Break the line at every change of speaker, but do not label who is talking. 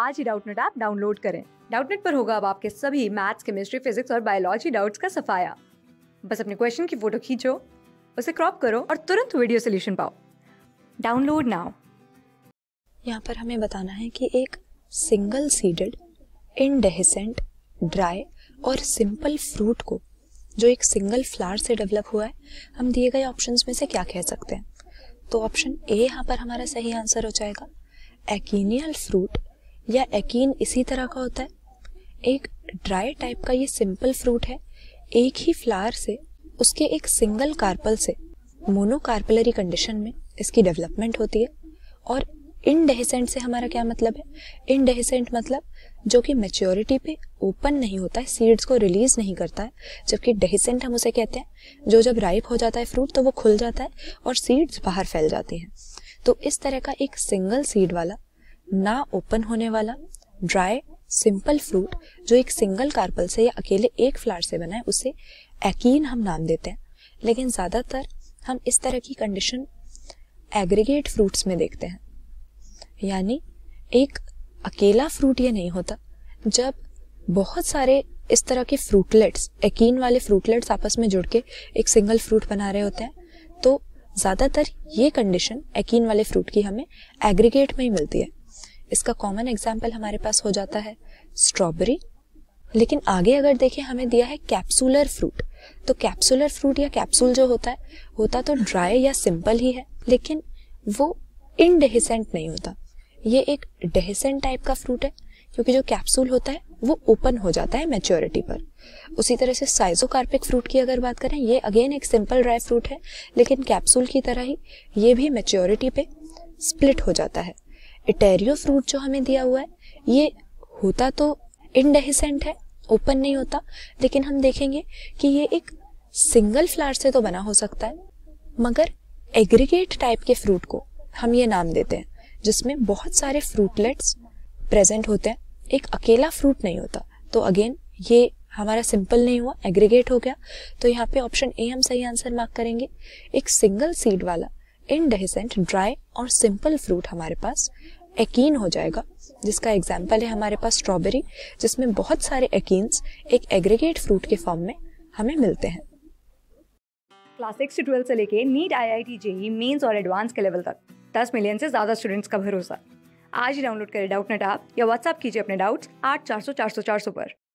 आज ही Doubtnut app download करें डाउटनेट पर होगा अब आपके सभी मैथ्स केमिस्ट्री फिजिक्स और बायोलॉजी डाउट्स का सफाया बस अपने क्वेश्चन की फोटो खींचो उसे क्रॉप करो और तुरंत वीडियो सोल्यूशन
पाओ डाउनलोड नाउ यहाँ पर हमें बताना है कि एक सिंगल सीडेड इनडेहिसेंट ड्राई और सिंपल फ्रूट को जो एक सिंगल फ्लावर से डेवलप हुआ है हम दिए गए ऑप्शंस में से क्या कह सकते हैं तो ऑप्शन ए यहाँ पर हमारा सही आंसर हो जाएगा एक्नियल फ्रूट या एकीन इसी तरह का होता है एक ड्राई टाइप का ये सिंपल फ्रूट है एक ही फ्लावर से उसके एक सिंगल कार्पल से मोनोकार्पलरी कंडीशन में इसकी डेवलपमेंट होती है और इनडेहिसेंट से हमारा क्या मतलब है इनडेहिसेंट मतलब जो कि मेच्योरिटी पे ओपन नहीं होता है सीड्स को रिलीज नहीं करता है जबकि डेहिसेंट हम उसे कहते हैं जो जब राइप हो जाता है फ्रूट तो वो खुल जाता है और सीड्स बाहर फैल जाती हैं तो इस तरह का एक सिंगल सीड वाला ना ओपन होने वाला ड्राई सिंपल फ्रूट जो एक सिंगल कार्पल से या अकेले एक फ्लावर से बना है उसे एकीन हम नाम देते हैं लेकिन ज़्यादातर हम इस तरह की कंडीशन एग्रीगेट फ्रूट्स में देखते हैं यानी एक अकेला फ्रूट ये नहीं होता जब बहुत सारे इस तरह के फ्रूटलेट्स एकीन वाले फ्रूटलेट्स आपस में जुड़ के एक सिंगल फ्रूट बना रहे होते हैं तो ज़्यादातर ये कंडीशन एकीन वाले फ्रूट की हमें एग्रीगेट में ही मिलती है इसका कॉमन एग्जाम्पल हमारे पास हो जाता है स्ट्रॉबेरी लेकिन आगे अगर देखें हमें दिया है कैप्सूलर फ्रूट तो कैप्सुलर फ्रूट या कैप्सूल जो होता है होता तो ड्राई या सिंपल ही है लेकिन वो इनडेहिसेंट नहीं होता ये एक डेहिसेंट टाइप का फ्रूट है क्योंकि जो कैप्सूल होता है वो ओपन हो जाता है मेच्योरिटी पर उसी तरह से साइजोकार्पिक फ्रूट की अगर बात करें ये अगेन एक सिंपल ड्राई फ्रूट है लेकिन कैप्सूल की तरह ही ये भी मेच्योरिटी पे स्प्लिट हो जाता है इटेरियो फ्रूट जो हमें दिया हुआ है ये होता तो इनडेसेंट है ओपन नहीं होता लेकिन हम देखेंगे कि ये एक सिंगल फ्लावर से तो बना हो सकता है मगर एग्रीगेट टाइप के फ्रूट को हम ये नाम देते हैं जिसमें बहुत सारे फ्रूटलेट्स प्रेजेंट होते हैं एक अकेला फ्रूट नहीं होता तो अगेन ये हमारा सिंपल नहीं हुआ एग्रीगेट हो गया तो यहाँ पे ऑप्शन ए हम सही आंसर मार्क करेंगे एक सिंगल सीड वाला इनडेसेंट ड्राई और सिंपल फ्रूट हमारे पास एकीन हो जाएगा जिसका एग्जाम्पल है हमारे पास स्ट्रॉबेरी जिसमें बहुत सारे एकीन्स एक एग्रीगेट फ्रूट के फॉर्म में हमें मिलते हैं
क्लास सिक्स से ट्वेल्थ से लेके NEET I I T JEE mains और एडवांस के लेवल तक 10 मिलियन से ज़्यादा स्टूडेंट्स का भरोसा आज ही डाउनलोड करें डाउट नेट आप या व्हाट्सअप कीजिए अपने डाउट्स आठ चार सौ चार सौ चार सौ पर